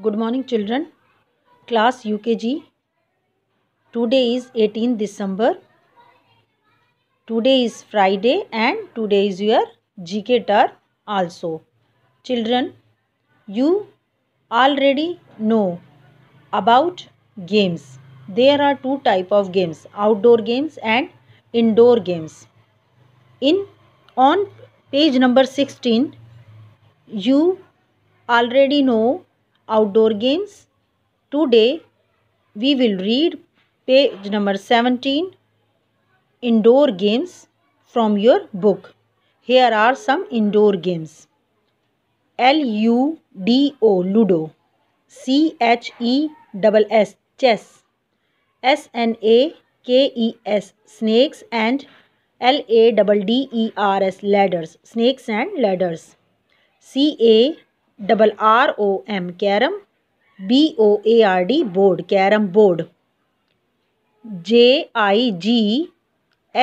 Good morning children. Class UKG. Today is 18 December. Today is Friday and today is your GK term also. Children, you already know about games. There are two type of games, outdoor games and indoor games. In on page number 16, you already know outdoor games. Today we will read page number 17 indoor games from your book. Here are some indoor games. L U D O Ludo C H E S S chess S N A K E S snakes and L A D D E R S ladders snakes and ladders C A double R O M carrom B O A R D board carrom board J I G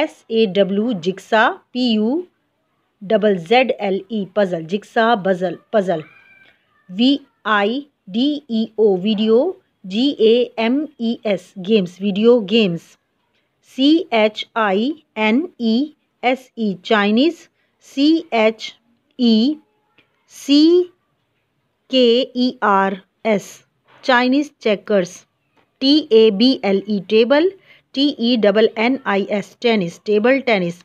S A W jigsaw P U double Z L E puzzle jigsaw puzzle puzzle V I D E O video G A M E S games video games C H I N E S E Chinese C H E C K E R S Chinese checkers T A B L E table T E double N I S tennis table tennis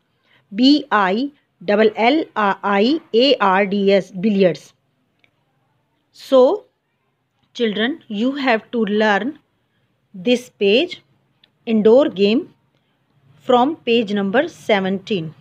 B I double L I A R D S billiards so children you have to learn this page indoor game from page number seventeen